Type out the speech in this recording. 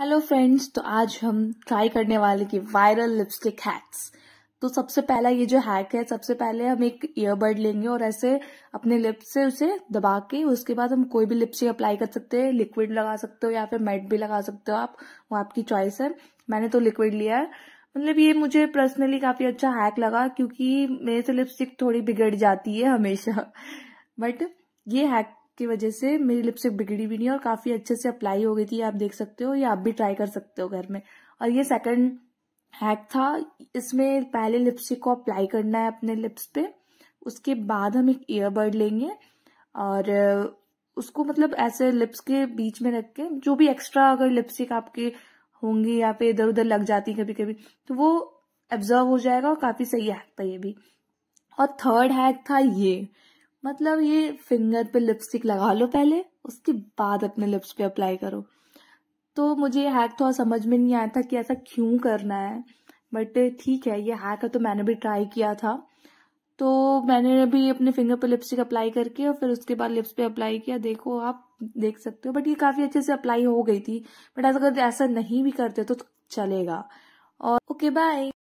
hello friends तो आज हम ट्राई करने वाले की वायरल लिपस्टिक हैक्स तो सबसे पहला ये जो हैक है सबसे पहले हम एक ईयरबड लेंगे और ऐसे अपने लिप्स से उसे दबा के उसके बाद हम कोई भी लिपस्टिक अप्लाई कर सकते हैं लिक्विड लगा सकते हो या फिर मेट भी लगा सकते हो आप वो आपकी चॉइस है मैंने तो लिक्विड लिया है मतलब ये मुझे पर्सनली काफ़ी अच्छा हैक लगा क्योंकि मेरे से लिपस्टिक थोड़ी बिगड़ जाती है हमेशा बट ये हैक की वजह से मेरी लिपस्टिक बिगड़ी भी नहीं और काफ़ी अच्छे से अप्लाई हो गई थी आप देख सकते हो या आप भी ट्राई कर सकते हो घर में और ये सेकंड हैक था इसमें पहले लिपस्टिक को अप्लाई करना है अपने लिप्स पे उसके बाद हम एक ईयरबड लेंगे और उसको मतलब ऐसे लिप्स के बीच में रख के जो भी एक्स्ट्रा अगर लिपस्टिक आपके होंगी या पे इधर उधर लग जाती कभी कभी तो वो एब्जर्व हो जाएगा और काफ़ी सही हैक था ये भी और थर्ड हैक था ये मतलब ये फिंगर पे लिपस्टिक लगा लो पहले उसके बाद अपने लिप्स पे अप्लाई करो तो मुझे ये हैक थोड़ा तो समझ में नहीं आया था कि ऐसा क्यों करना है बट ठीक है ये हैक है तो मैंने भी ट्राई किया था तो मैंने भी अपने फिंगर पर लिपस्टिक अप्लाई करके और फिर उसके बाद लिप्स पे अप्लाई किया देखो आप देख सकते हो बट ये काफ़ी अच्छे से अप्लाई हो गई थी बट अगर ऐसा नहीं भी करते तो चलेगा और ओके बाय